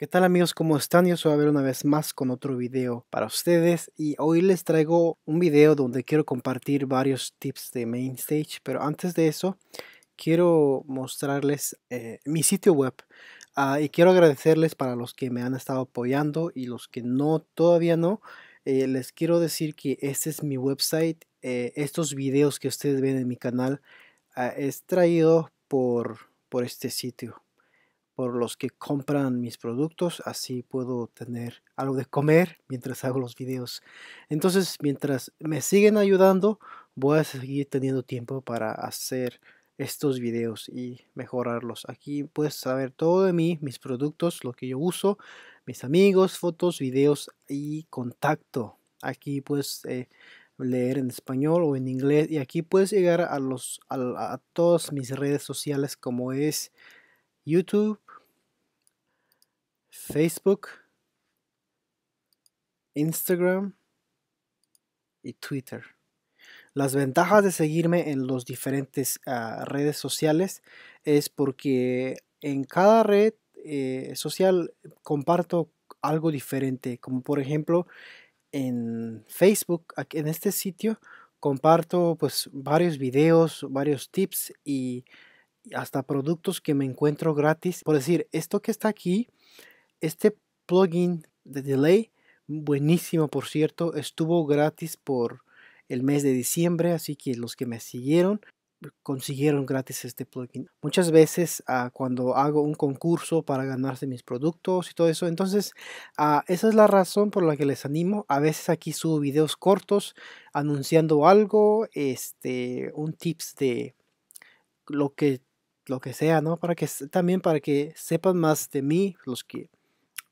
¿Qué tal amigos? ¿Cómo están? Yo soy a ver una vez más con otro video para ustedes y hoy les traigo un video donde quiero compartir varios tips de main stage, pero antes de eso quiero mostrarles eh, mi sitio web ah, y quiero agradecerles para los que me han estado apoyando y los que no todavía no. Eh, les quiero decir que este es mi website, eh, estos videos que ustedes ven en mi canal ah, es traído por, por este sitio por los que compran mis productos, así puedo tener algo de comer mientras hago los vídeos Entonces, mientras me siguen ayudando, voy a seguir teniendo tiempo para hacer estos vídeos y mejorarlos. Aquí puedes saber todo de mí, mis productos, lo que yo uso, mis amigos, fotos, videos y contacto. Aquí puedes eh, leer en español o en inglés y aquí puedes llegar a los a todas mis redes sociales como es YouTube, Facebook, Instagram y Twitter. Las ventajas de seguirme en las diferentes ah, redes sociales es porque en cada red eh, social comparto algo diferente, como por ejemplo en Facebook, en este sitio, comparto pues varios videos, varios tips y hasta productos que me encuentro gratis. Por decir, esto que está aquí este plugin de delay, buenísimo por cierto, estuvo gratis por el mes de diciembre, así que los que me siguieron consiguieron gratis este plugin. Muchas veces ah, cuando hago un concurso para ganarse mis productos y todo eso, entonces ah, esa es la razón por la que les animo. A veces aquí subo videos cortos anunciando algo, este, un tips de lo que lo que sea, ¿no? Para que también para que sepan más de mí los que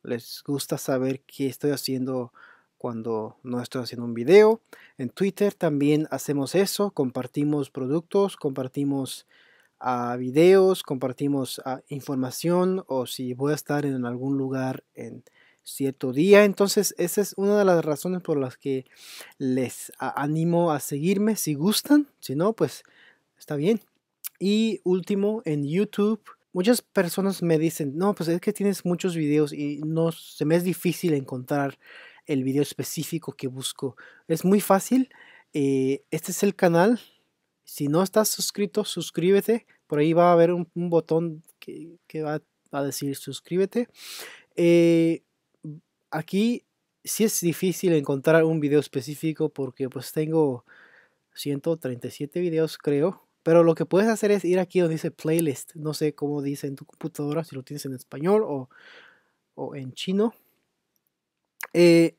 les gusta saber qué estoy haciendo cuando no estoy haciendo un video. En Twitter también hacemos eso, compartimos productos, compartimos ah, videos, compartimos ah, información o si voy a estar en algún lugar en cierto día. Entonces esa es una de las razones por las que les ah, animo a seguirme si gustan, si no, pues está bien. Y último, en YouTube muchas personas me dicen, no, pues es que tienes muchos videos y no, se me es difícil encontrar el video específico que busco. Es muy fácil. Eh, este es el canal. Si no estás suscrito, suscríbete. Por ahí va a haber un, botón que, va, a decir suscríbete. Eh, aquí sí es difícil encontrar un video específico porque pues tengo 137 videos creo pero lo que puedes hacer es ir aquí donde dice playlist. No sé cómo dice en tu computadora, si lo tienes en español o, en chino. Eh,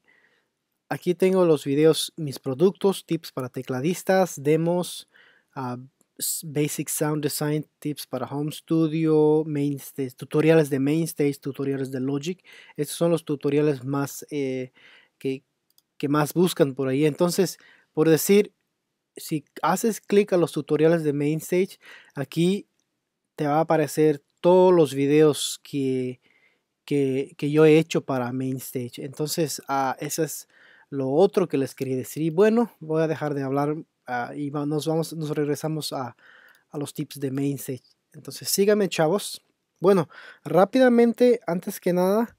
aquí tengo los videos, mis productos, tips para tecladistas, demos, ah, basic sound design, tips para home studio, main tutoriales de mainstays, tutoriales de Logic. Estos son los tutoriales más eh, que, que más buscan por ahí. Entonces, por decir, si haces clic a los tutoriales de MainStage aquí te va a aparecer todos los videos que, que, yo he hecho para MainStage Entonces, ah, eso es lo otro que les quería decir. Y bueno, voy a dejar de hablar ah, y nos, vamos, nos regresamos a, los tips de MainStage Entonces, síganme, chavos. Bueno, rápidamente, antes que nada,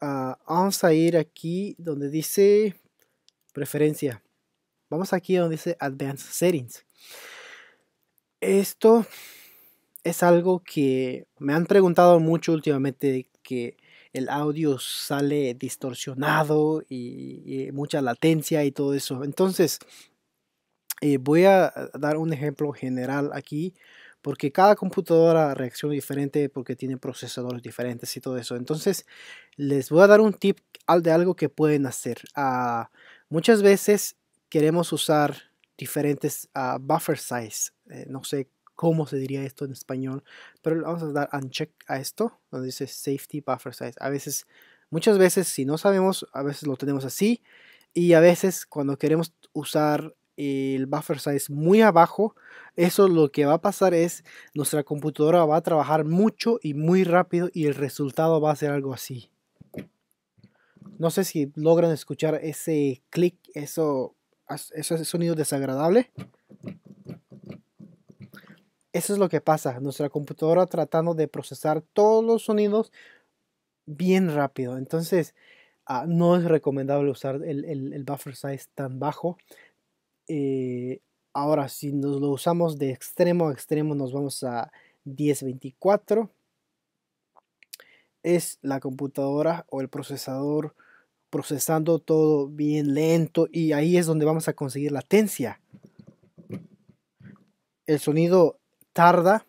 ah, vamos a ir aquí donde dice preferencia. Vamos aquí donde dice Advanced Settings. Esto es algo que me han preguntado mucho últimamente que el audio sale distorsionado y, mucha latencia y todo eso. Entonces, eh, voy a dar un ejemplo general aquí porque cada computadora reacciona diferente porque tiene procesadores diferentes y todo eso. Entonces, les voy a dar un tip de algo que pueden hacer. Ah, muchas veces queremos usar diferentes ah, buffer size. Eh, no sé cómo se diría esto en español, pero vamos a dar check a esto, donde dice safety buffer size. A veces, muchas veces, si no sabemos, a veces lo tenemos así, y a veces cuando queremos usar el buffer size muy abajo, eso lo que va a pasar es nuestra computadora va a trabajar mucho y muy rápido y el resultado va a ser algo así. No sé si logran escuchar ese clic, eso ese sonido desagradable Eso es lo que pasa. Nuestra computadora tratando de procesar todos los sonidos bien rápido. Entonces, ah, no es recomendable usar el, buffer size tan bajo. Eh, ahora, si nos lo usamos de extremo a extremo, nos vamos a 1024. Es la computadora o el procesador procesando todo bien lento y ahí es donde vamos a conseguir latencia. El sonido tarda,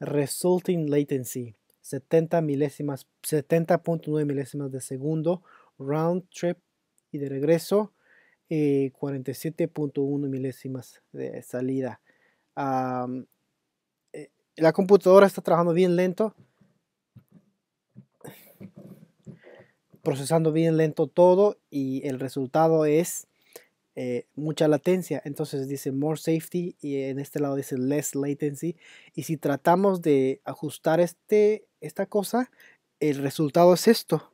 resulting latency, 70 milésimas, 70.9 milésimas de segundo, round trip y de regreso, 47.1 eh, milésimas de salida. Eh, la computadora está trabajando bien lento, procesando bien lento todo y el resultado es eh, mucha latencia. Entonces dice more safety y en este lado dice less latency. Y si tratamos de ajustar este, esta cosa, el resultado es esto.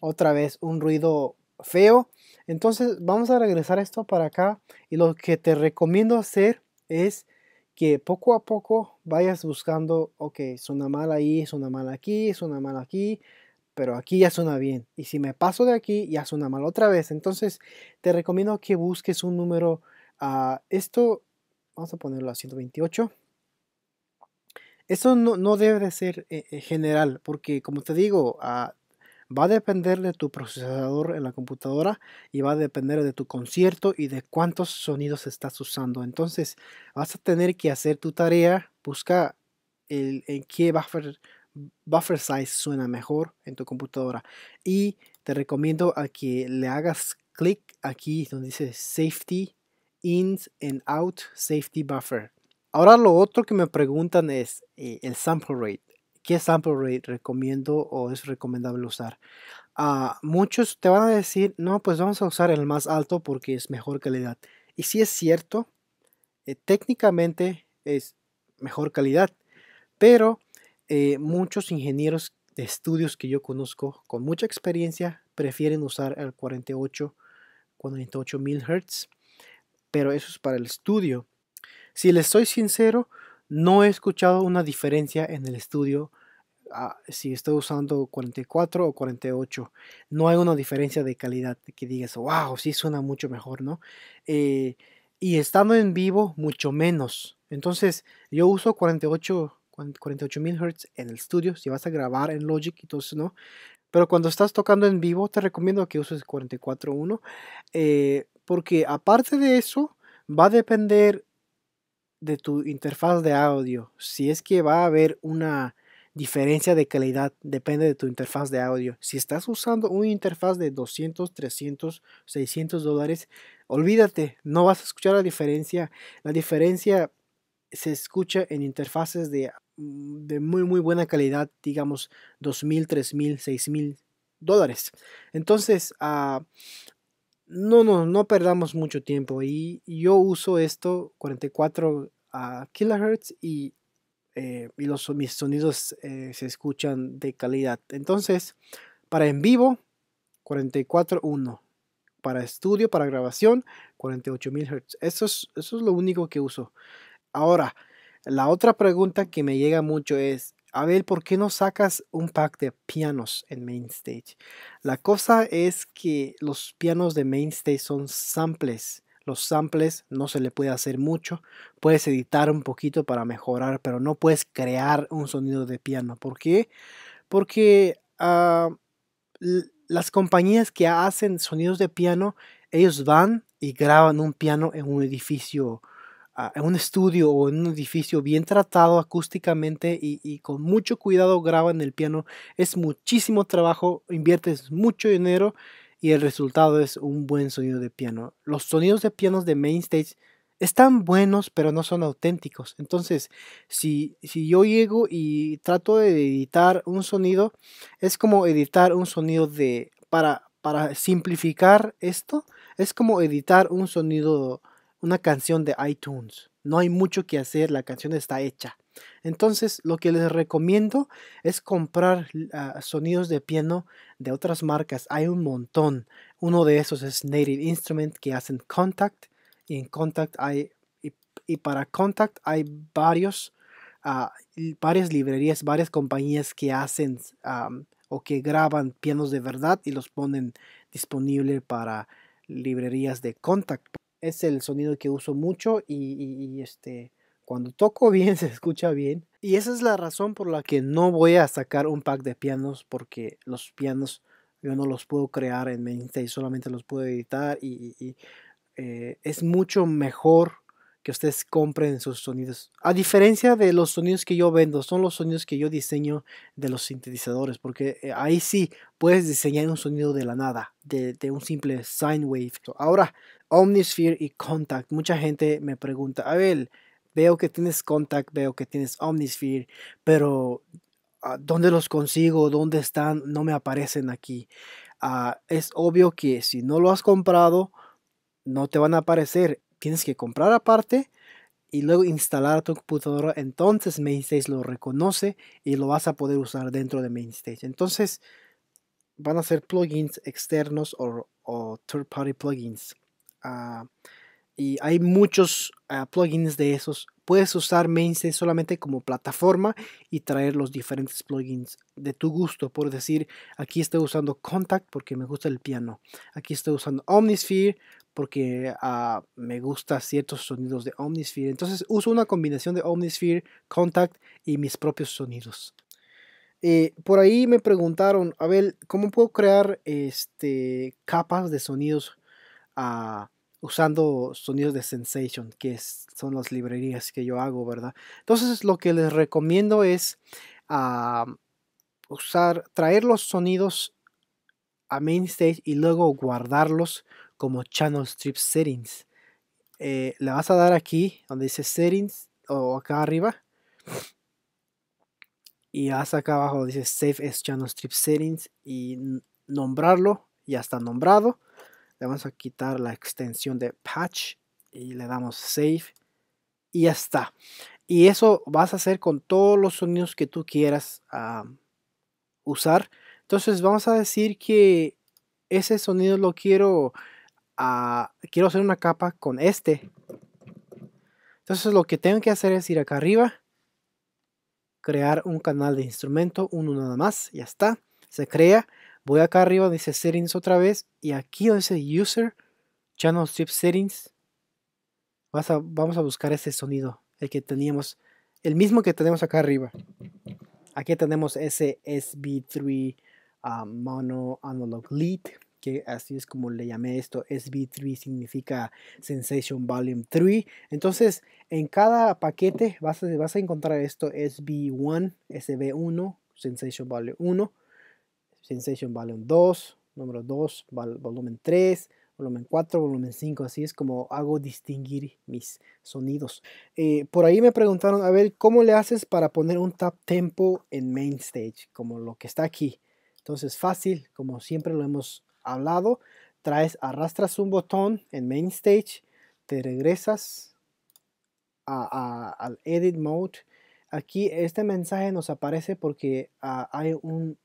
Otra vez un ruido feo. Entonces vamos a regresar esto para acá y lo que te recomiendo hacer es que poco a poco vayas buscando, ok, suena mal ahí, suena mal aquí, suena mal aquí, pero aquí ya suena bien. Y si me paso de aquí, ya suena mal otra vez. Entonces, te recomiendo que busques un número. a ah, esto, vamos a ponerlo a 128. Eso no, no debe de ser eh, eh, general, porque como te digo, ah, va a depender de tu procesador en la computadora y va a depender de tu concierto y de cuántos sonidos estás usando. Entonces vas a tener que hacer tu tarea, busca el, en qué buffer buffer size suena mejor en tu computadora. Y te recomiendo a que le hagas clic aquí donde dice safety in and out safety buffer. Ahora lo otro que me preguntan es eh, el sample rate. ¿Qué sample rate recomiendo o es recomendable usar? A ah, muchos te van a decir, no, pues vamos a usar el más alto porque es mejor calidad. Y si es cierto, eh, técnicamente es mejor calidad, pero eh, muchos ingenieros de estudios que yo conozco con mucha experiencia prefieren usar el 48 48 mil hertz pero eso es para el estudio. Si les soy sincero, no he escuchado una diferencia en el estudio ah, si estoy usando 44 o 48. No hay una diferencia de calidad que digas, wow, sí suena mucho mejor, ¿no? Eh, y estando en vivo, mucho menos. Entonces, yo uso 48 mil Hz en el estudio, si vas a grabar en Logic y todo eso, ¿no? Pero cuando estás tocando en vivo, te recomiendo que uses 44.1, eh, porque aparte de eso, va a depender de tu interfaz de audio. Si es que va a haber una diferencia de calidad depende de tu interfaz de audio. Si estás usando una interfaz de 200, 300, 600 dólares, olvídate, no vas a escuchar la diferencia. La diferencia se escucha en interfaces de Mm, de muy muy buena calidad, digamos 2.000, 3.000, 6.000 dólares. Entonces, ah, no, no, no perdamos mucho tiempo. Y yo uso esto 44 KHz kilohertz y, eh, los, mis sonidos eh, se escuchan de calidad. Entonces, para en vivo, 44.1. Para estudio, para grabación, 48.000 Hz. Eso es, eso es lo único que uso. Ahora, la otra pregunta que me llega mucho es, Abel, ¿por qué no sacas un pack de pianos en Mainstage? La cosa es que los pianos de Mainstage son samples. Los samples no se le puede hacer mucho. Puedes editar un poquito para mejorar, pero no puedes crear un sonido de piano. ¿Por qué? Porque ah, las compañías que hacen sonidos de piano, ellos van y graban un piano en un edificio en un estudio o en un edificio bien tratado acústicamente y, con mucho cuidado graban el piano. Es muchísimo trabajo, inviertes mucho dinero y el resultado es un buen sonido de piano. Los sonidos de pianos de Mainstage están buenos, pero no son auténticos. Entonces, si, si yo llego y trato de editar un sonido, es como editar un sonido de... Para, para simplificar esto, es como editar un sonido una canción de iTunes. No hay mucho que hacer, la canción está hecha. Entonces, lo que les recomiendo es comprar ah, sonidos de piano de otras marcas. Hay un montón. Uno de esos es Native Instrument que hacen Contact. Y en Contact Y, para Contact hay varios. Ah, varias librerías, varias compañías que hacen o que graban pianos de verdad y los ponen disponible para librerías de Contact es el sonido que uso mucho y, este, cuando toco bien se escucha bien. Y esa es la razón por la que no voy a sacar un pack de pianos porque los pianos yo no los puedo crear en y solamente los puedo editar y, eh, es mucho mejor que ustedes compren sus sonidos. A diferencia de los sonidos que yo vendo, son los sonidos que yo diseño de los sintetizadores, porque eh, ahí sí puedes diseñar un sonido de la nada, de, de un simple sine wave. Ahora, Omnisphere y Contact. Mucha gente me pregunta, Abel, veo que tienes Contact, veo que tienes Omnisphere, pero ah, ¿dónde los consigo? ¿Dónde están? No me aparecen aquí. Ah, es obvio que si no lo has comprado, no te van a aparecer. Tienes que comprar aparte y luego instalar tu computadora. Entonces Mainstage lo reconoce y lo vas a poder usar dentro de Mainstage. Entonces van a ser plugins externos o third-party plugins. Ah, y hay muchos ah, plugins de esos. Puedes usar Mainstay solamente como plataforma y traer los diferentes plugins de tu gusto. Por decir, aquí estoy usando Contact porque me gusta el piano. Aquí estoy usando Omnisphere porque ah, me gusta ciertos sonidos de Omnisphere. Entonces uso una combinación de Omnisphere, Contact y mis propios sonidos. Eh, por ahí me preguntaron, a ver, ¿cómo puedo crear este, capas de sonidos? usando sonidos de Sensation, que son las librerías que yo hago, ¿verdad? Entonces lo que les recomiendo es ah, traer los sonidos a main stage y luego guardarlos como channel strip settings. Eh, le vas a dar aquí donde dice settings o acá arriba y hasta acá abajo dice save as channel strip settings y nombrarlo ya está nombrado le vamos a quitar la extensión de patch y le damos save y ya está. Y eso vas a hacer con todos los sonidos que tú quieras usar. Entonces vamos a decir que ese sonido lo quiero, ah, quiero hacer una capa con este. Entonces lo que tengo que hacer es ir acá arriba, crear un canal de instrumento, uno nada más, ya está, se crea. Voy acá arriba dice settings otra vez y aquí donde dice user, channel strip settings, vamos a buscar ese sonido, el que teníamos, el mismo que tenemos acá arriba. Aquí tenemos ese SB3 ah, Mono Analog Lead, que así es como le llamé esto, SB3 significa Sensation Volume 3. Entonces, en cada paquete vas a, vas a encontrar esto SB1, SB1, Sensation Volume 1, Sensation un 2, número 2, volumen 3, volumen 4, volumen 5. Así es como hago distinguir mis sonidos. Eh, por ahí me preguntaron, a ver, ¿cómo le haces para poner un tap tempo en main stage? Como lo que está aquí. Entonces, fácil, como siempre lo hemos hablado. Traes, arrastras un botón en main stage, te regresas al edit mode. Aquí este mensaje nos aparece porque ah, hay un,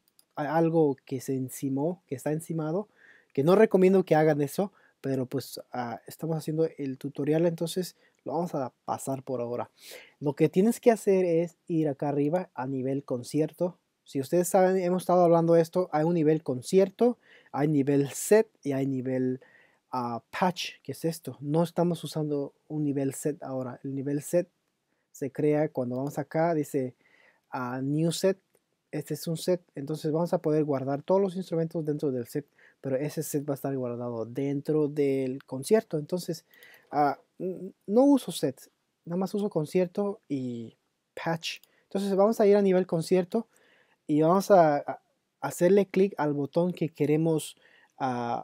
algo que se encimó, que está encimado, que no recomiendo que hagan eso, pero pues ah, estamos haciendo el tutorial, entonces lo vamos a pasar por ahora. Lo que tienes que hacer es ir acá arriba a nivel concierto. Si ustedes saben, hemos estado hablando de esto, hay un nivel concierto, hay nivel set y hay nivel ah, patch, que es esto. No estamos usando un nivel set ahora. El nivel set se crea cuando vamos acá, dice a ah, new set este es un set, entonces vamos a poder guardar todos los instrumentos dentro del set, pero ese set va a estar guardado dentro del concierto. Entonces, ah, no uso set, nada más uso concierto y patch. Entonces vamos a ir a nivel concierto y vamos a, hacerle clic al botón que queremos ah,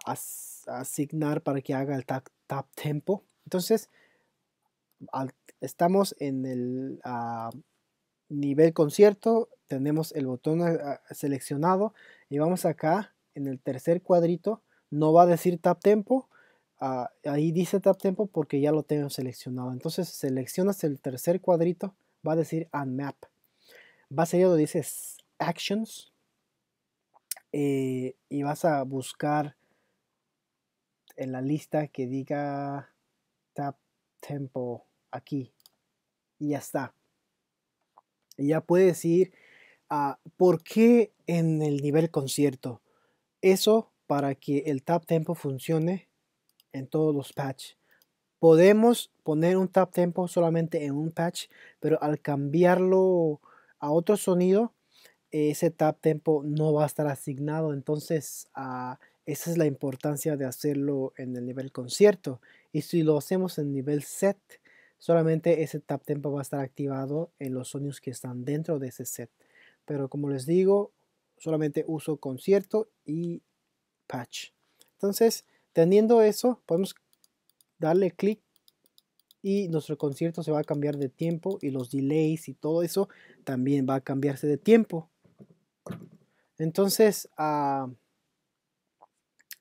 asignar para que haga el tap, tap tempo. Entonces, estamos en el... Ah, nivel concierto, tenemos el botón ah, ah, seleccionado y vamos acá en el tercer cuadrito, no va a decir tap tempo, ah, ahí dice tap tempo porque ya lo tengo seleccionado. Entonces seleccionas el tercer cuadrito, va a decir unmap. Vas va donde dice actions eh, y vas a buscar en la lista que diga tap tempo aquí y ya está ya puede decir ah, por qué en el nivel concierto. Eso para que el tap tempo funcione en todos los patches. Podemos poner un tap tempo solamente en un patch, pero al cambiarlo a otro sonido, ese tap tempo no va a estar asignado. Entonces, ah, esa es la importancia de hacerlo en el nivel concierto. Y si lo hacemos en nivel set, Solamente ese tap tempo va a estar activado en los sonidos que están dentro de ese set. Pero como les digo, solamente uso concierto y patch. Entonces, teniendo eso, podemos darle clic y nuestro concierto se va a cambiar de tiempo y los delays y todo eso también va a cambiarse de tiempo. Entonces, ah,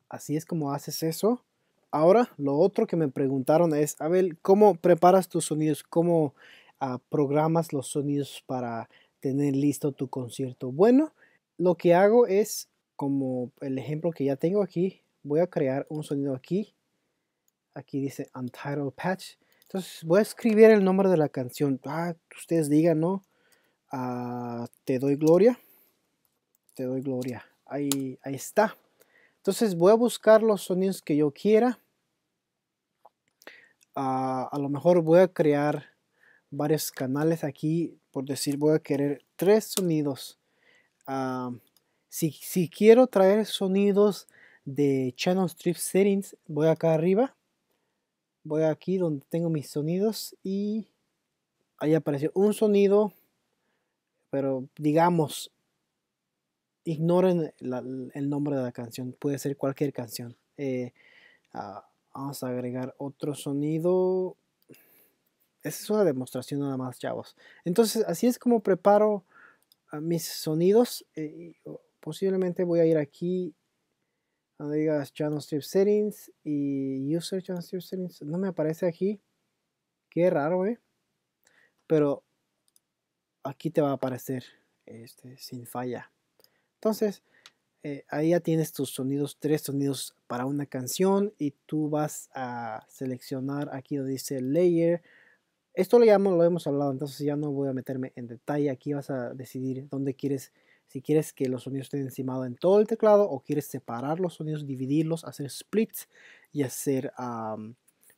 así es como haces eso. Ahora, lo otro que me preguntaron es, Abel, ¿cómo preparas tus sonidos? ¿Cómo ah, programas los sonidos para tener listo tu concierto? Bueno, lo que hago es, como el ejemplo que ya tengo aquí, voy a crear un sonido aquí. Aquí dice Untitled Patch. Entonces voy a escribir el nombre de la canción. Ah, ustedes digan, ¿no? Ah, te doy gloria. Te doy gloria. Ahí, ahí está. Entonces voy a buscar los sonidos que yo quiera. Ah, a lo mejor voy a crear varios canales aquí por decir voy a querer tres sonidos ah, si, quiero traer sonidos de channel strip settings voy acá arriba voy aquí donde tengo mis sonidos y ahí apareció un sonido pero digamos ignoren el nombre de la canción puede ser cualquier canción eh, ah, Vamos a agregar otro sonido. Esa es una demostración nada más, chavos. Entonces, así es como preparo ah, mis sonidos. Eh, oh, posiblemente voy a ir aquí donde digas Channel Strip Settings y User Channel Strip Settings. No me aparece aquí. Qué raro, ¿eh? Pero aquí te va a aparecer este, sin falla. Entonces, eh, ahí ya tienes tus sonidos, tres sonidos para una canción y tú vas a seleccionar aquí donde dice layer. Esto lo lo hemos hablado, entonces ya no voy a meterme en detalle. Aquí vas a decidir dónde quieres, si quieres que los sonidos estén encimados en todo el teclado o quieres separar los sonidos, dividirlos, hacer splits y hacer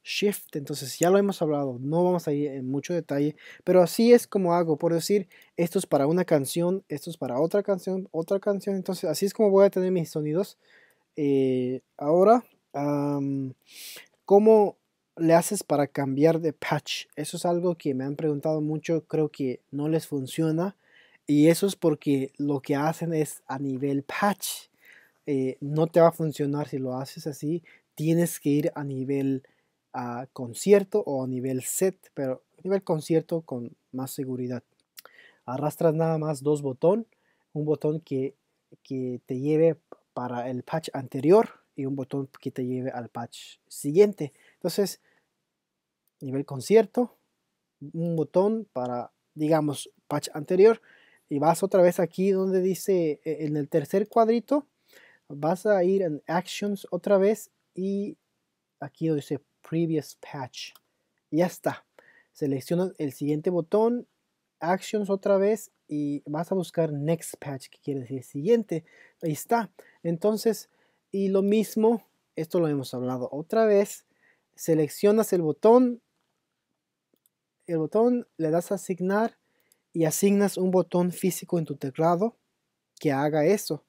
shift. Entonces ya lo hemos hablado, no vamos a ir en mucho detalle, pero así es como hago, por decir, esto es para una canción, esto es para otra canción, otra canción. Entonces así es como voy a tener mis sonidos. Eh, ahora, ¿cómo le haces para cambiar de patch? Eso es algo que me han preguntado mucho, creo que no les funciona. Y eso es porque lo que hacen es a nivel patch. Eh, no te va a funcionar si lo haces así. Tienes que ir a nivel a concierto o a nivel set, pero nivel concierto con más seguridad. Arrastras nada más dos botones, un botón que, que te lleve para el patch anterior y un botón que te lleve al patch siguiente. Entonces, nivel concierto, un botón para, digamos, patch anterior y vas otra vez aquí donde dice e, en el tercer cuadrito, vas a ir en Actions otra vez y aquí dice Previous Patch. ya está. Seleccionas el siguiente botón, Actions otra vez y vas a buscar Next Patch, que quiere decir siguiente. Ahí está. Entonces, y lo mismo, esto lo hemos hablado otra vez. Seleccionas el botón, el botón, le das a asignar y asignas un botón físico en tu teclado que haga eso.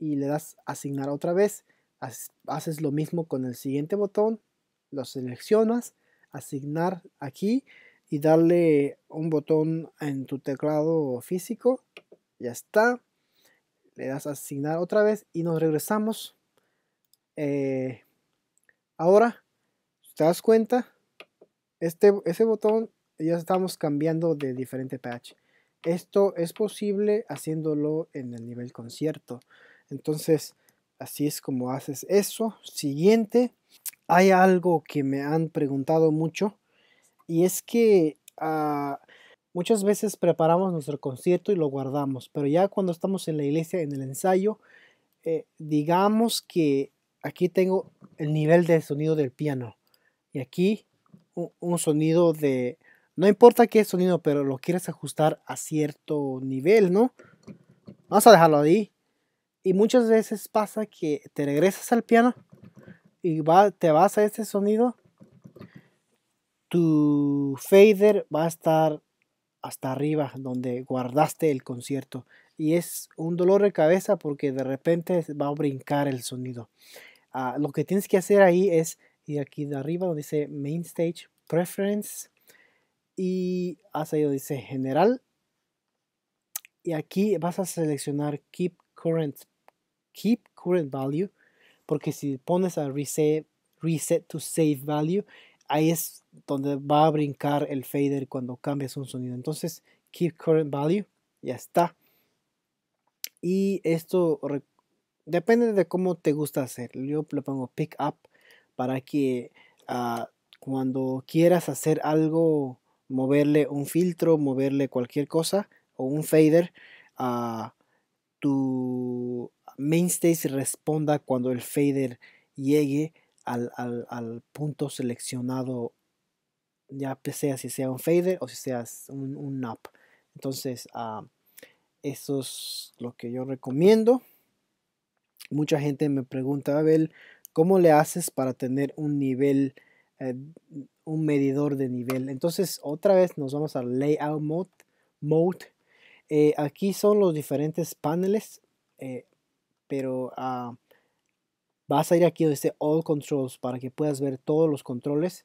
Y le das asignar otra vez. Haces lo mismo con el siguiente botón lo seleccionas, asignar aquí y darle un botón en tu teclado físico. Ya está. Le das asignar otra vez y nos regresamos. Eh, ahora, te das cuenta, este, ese botón ya estamos cambiando de diferente patch. Esto es posible haciéndolo en el nivel concierto. Entonces, así es como haces eso. Siguiente hay algo que me han preguntado mucho y es que ah, muchas veces preparamos nuestro concierto y lo guardamos, pero ya cuando estamos en la iglesia, en el ensayo, eh, digamos que aquí tengo el nivel de sonido del piano y aquí un, un sonido de, no importa qué sonido, pero lo quieres ajustar a cierto nivel, ¿no? Vamos a dejarlo ahí. Y muchas veces pasa que te regresas al piano y te vas a este sonido, tu fader va a estar hasta arriba donde guardaste el concierto. Y es un dolor de cabeza porque de repente va a brincar el sonido. Ah, lo que tienes que hacer ahí es ir aquí de arriba donde dice Main Stage Preference y has ahí donde dice General. Y aquí vas a seleccionar Keep Current, Keep Current Value porque si pones a reset, reset to save value, ahí es donde va a brincar el fader cuando cambias un sonido. Entonces, keep current value, ya está. Y esto depende de cómo te gusta hacer. Yo le pongo pick up para que ah, cuando quieras hacer algo, moverle un filtro, moverle cualquier cosa o un fader, a ah, tu Mainstage responda cuando el fader llegue al, punto seleccionado, ya sea si sea un fader o si sea un, un Entonces, ah, eso es lo que yo recomiendo. Mucha gente me pregunta, Abel, ¿cómo le haces para tener un nivel, eh, un medidor de nivel? Entonces, otra vez nos vamos al Layout Mode. mode. Eh, aquí son los diferentes paneles. Eh, pero ah, vas a ir aquí donde dice All Controls para que puedas ver todos los controles.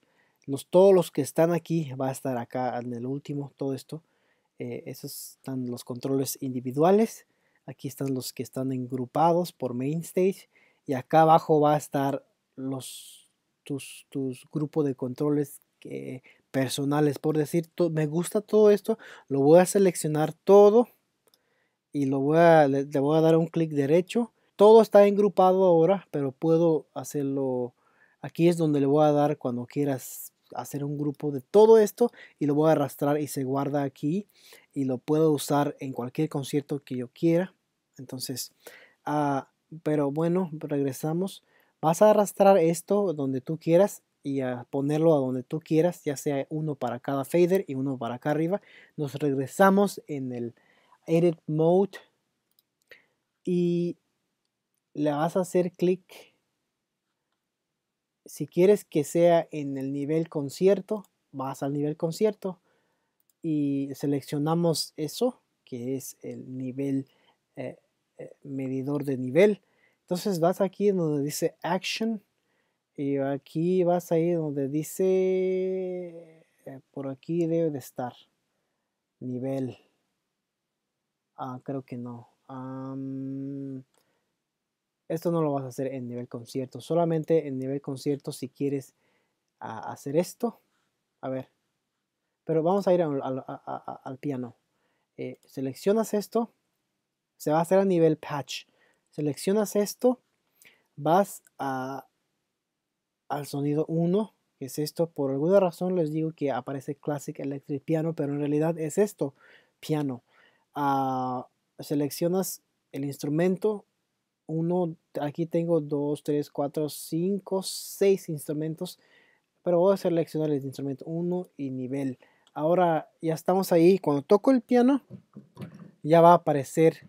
todos los que están aquí va a estar acá en el último, todo esto. Eh, esos están los controles individuales. Aquí están los que están engrupados por main stage. Y acá abajo va a estar los, tus, grupos de controles eh, personales, por decir. me gusta todo esto. Lo voy a seleccionar todo y lo voy a, le, voy a dar un clic derecho. Todo está engrupado ahora, pero puedo hacerlo. Aquí es donde le voy a dar cuando quieras hacer un grupo de todo esto y lo voy a arrastrar y se guarda aquí y lo puedo usar en cualquier concierto que yo quiera. Entonces, ah, pero bueno, regresamos. Vas a arrastrar esto donde tú quieras y a ponerlo a donde tú quieras, ya sea uno para cada fader y uno para acá arriba. Nos regresamos en el Edit Mode y le vas a hacer clic. Si quieres que sea en el nivel concierto, vas al nivel concierto y seleccionamos eso, que es el nivel eh, eh, medidor de nivel. Entonces vas aquí donde dice Action y aquí vas ahí donde dice, eh, por aquí debe de estar, nivel. Ah, creo que no. esto no lo vas a hacer en nivel concierto. Solamente en nivel concierto si quieres ah, hacer esto. A ver. Pero vamos a ir al, piano. Eh, seleccionas esto. Se va a hacer a nivel patch. Seleccionas esto. Vas al sonido 1. Que es esto. Por alguna razón les digo que aparece Classic Electric Piano. Pero en realidad es esto. Piano a ah, seleccionas el instrumento. Uno, aquí tengo 2, 3, 4, 5, 6 instrumentos, pero voy a seleccionar el instrumento 1 y nivel. Ahora ya estamos ahí. Cuando toco el piano, ya va a aparecer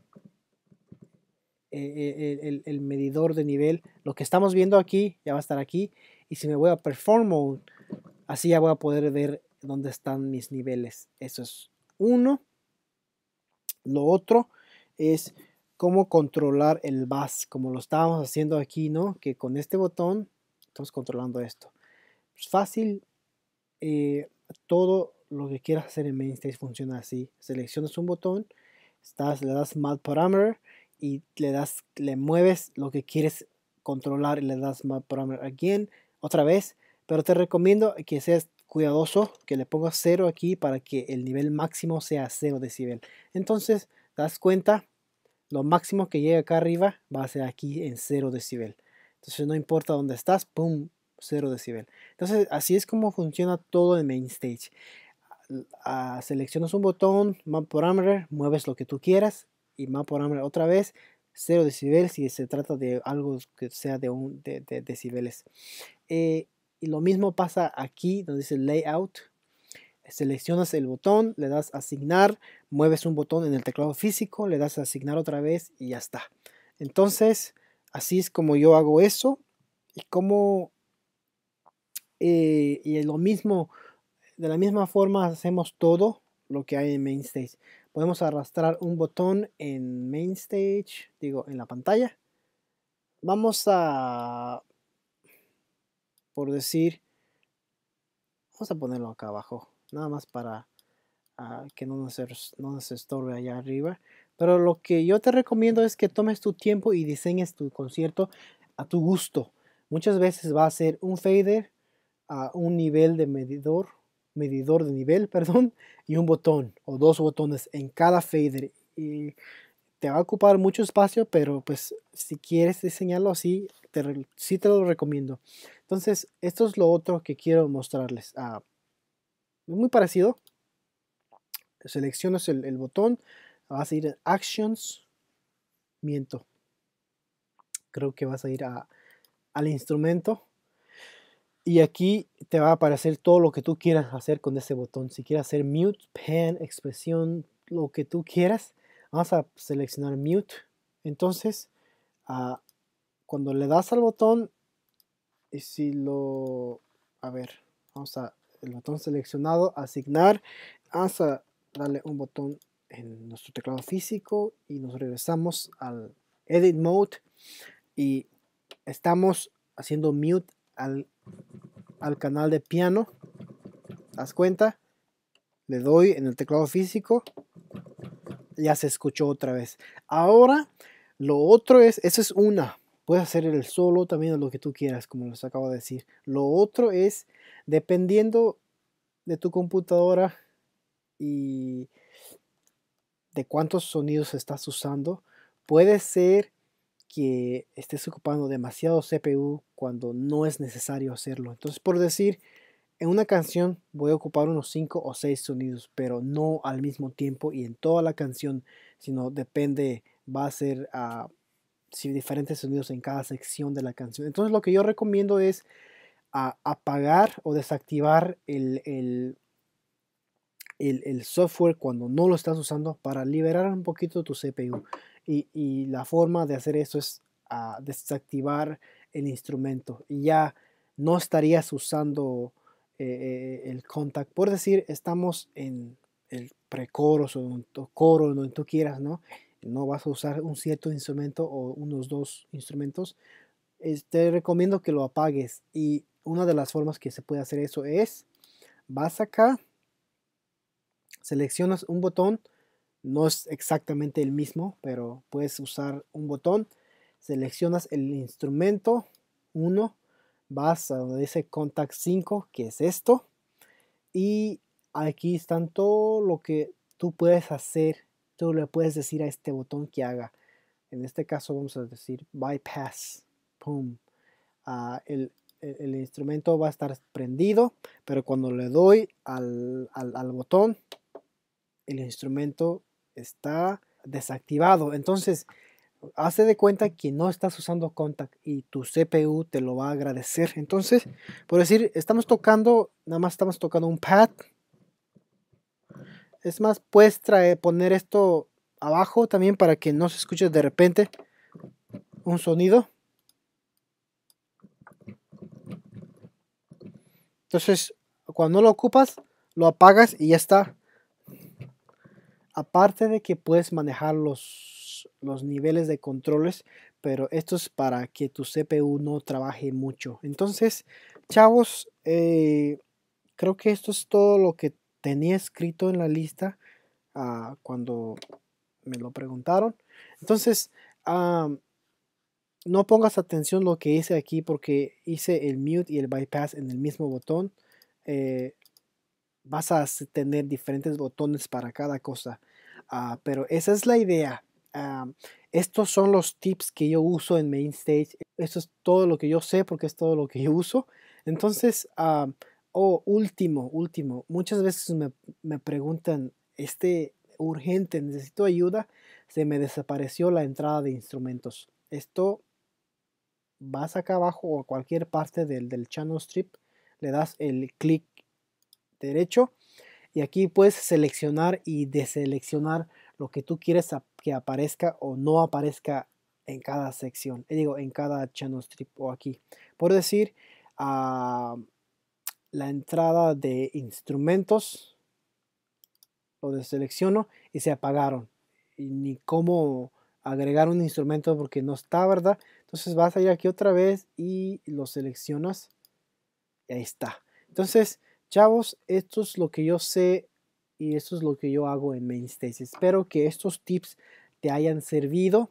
eh, eh, el, medidor de nivel. Lo que estamos viendo aquí ya va a estar aquí. Y si me voy a Perform Mode, así ya voy a poder ver dónde están mis niveles. Eso es uno. Lo otro es cómo controlar el bus, como lo estábamos haciendo aquí, ¿no? Que con este botón estamos controlando esto. Es pues fácil, eh, todo lo que quieras hacer en Mainstage funciona así. Seleccionas un botón, estás, le das Map Parameter y le das, le mueves lo que quieres controlar y le das Map Parameter again, otra vez. Pero te recomiendo que seas cuidadoso que le ponga cero aquí para que el nivel máximo sea 0 decibel. Entonces, das cuenta, lo máximo que llegue acá arriba va a ser aquí en 0 decibel. Entonces, no importa dónde estás, pum, 0 decibel. Entonces, así es como funciona todo el main stage. seleccionas un botón, map parameter, mueves lo que tú quieras y map parameter otra vez, 0 decibel si se trata de algo que sea de, un, de, decibeles. Eh, y lo mismo pasa aquí donde dice layout. Seleccionas el botón, le das asignar, mueves un botón en el teclado físico, le das asignar otra vez y ya está. Entonces, así es como yo hago eso. Y como eh, Y y lo mismo, de la misma forma hacemos todo lo que hay en MainStage. Podemos arrastrar un botón en MainStage, digo, en la pantalla. Vamos a por decir, vamos a ponerlo acá abajo, nada más para ah, que no nos, estorbe allá arriba. Pero lo que yo te recomiendo es que tomes tu tiempo y diseñes tu concierto a tu gusto. Muchas veces va a ser un fader, a un nivel de medidor, medidor de nivel, perdón, y un botón o dos botones en cada fader te va a ocupar mucho espacio, pero pues si quieres diseñarlo así, sí te lo recomiendo. Entonces, esto es lo otro que quiero mostrarles. Ah, es muy parecido. Seleccionas el, botón, vas a ir a Actions, miento. Creo que vas a ir al instrumento. Y aquí te va a aparecer todo lo que tú quieras hacer con ese botón. Si quieres hacer mute, pan, expresión, lo que tú quieras. Vamos a seleccionar mute. Entonces, ah, cuando le das al botón, y si lo... A ver, vamos a... El botón seleccionado, asignar. Vamos a darle un botón en nuestro teclado físico y nos regresamos al edit mode y estamos haciendo mute al, al canal de piano. das cuenta? Le doy en el teclado físico ya se escuchó otra vez. Ahora, lo otro es, eso es una. Puedes hacer el solo también lo que tú quieras, como les acabo de decir. Lo otro es, dependiendo de tu computadora y de cuántos sonidos estás usando, puede ser que estés ocupando demasiado CPU cuando no es necesario hacerlo. Entonces, por decir, en una canción voy a ocupar unos 5 o 6 sonidos, pero no al mismo tiempo y en toda la canción, sino depende, va a ser a ah, diferentes sonidos en cada sección de la canción. Entonces lo que yo recomiendo es ah, apagar o desactivar el, software cuando no lo estás usando para liberar un poquito tu CPU. Y, la forma de hacer eso es ah, desactivar el instrumento y ya no estarías usando eh, eh, el contact, por decir, estamos en el precoro o coro, coro, donde tú quieras, ¿no? No vas a usar un cierto instrumento o unos dos instrumentos. te recomiendo que lo apagues y una de las formas que se puede hacer eso es, vas acá, seleccionas un botón, no es exactamente el mismo, pero puedes usar un botón, seleccionas el instrumento 1, vas a donde dice contact 5 que es esto y aquí están todo lo que tú puedes hacer tú le puedes decir a este botón que haga en este caso vamos a decir bypass pum ah, el, instrumento va a estar prendido pero cuando le doy al, al botón el instrumento está desactivado entonces hace de cuenta que no estás usando contact y tu CPU te lo va a agradecer. Entonces, por decir, estamos tocando, nada más estamos tocando un pad. Es más, puedes traer, poner esto abajo también para que no se escuche de repente un sonido. Entonces, cuando lo ocupas, lo apagas y ya está. Aparte de que puedes manejar los los niveles de controles, pero esto es para que tu CPU no trabaje mucho. Entonces, chavos, eh, creo que esto es todo lo que tenía escrito en la lista ah, cuando me lo preguntaron. Entonces, ah, no pongas atención lo que hice aquí porque hice el mute y el bypass en el mismo botón. Eh, vas a tener diferentes botones para cada cosa. Ah, pero esa es la idea. Ah, estos son los tips que yo uso en MainStage Stage. Esto es todo lo que yo sé porque es todo lo que yo uso. Entonces, o ah, oh, último, último. Muchas veces me, preguntan, este urgente, necesito ayuda, se me desapareció la entrada de instrumentos. Esto vas acá abajo o a cualquier parte del, del channel strip, le das el clic derecho y aquí puedes seleccionar y deseleccionar lo que tú quieres que aparezca o no aparezca en cada sección, eh, digo, en cada channel strip o aquí. Por decir, ah, la entrada de instrumentos, lo deselecciono y se apagaron. ni cómo agregar un instrumento porque no está, ¿verdad? Entonces vas a ir aquí otra vez y lo seleccionas. Y ahí está. Entonces, chavos, esto es lo que yo sé y eso es lo que yo hago en Mainstays. Espero que estos tips te hayan servido.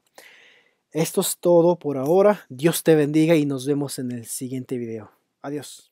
Esto es todo por ahora. Dios te bendiga y nos vemos en el siguiente video. Adiós.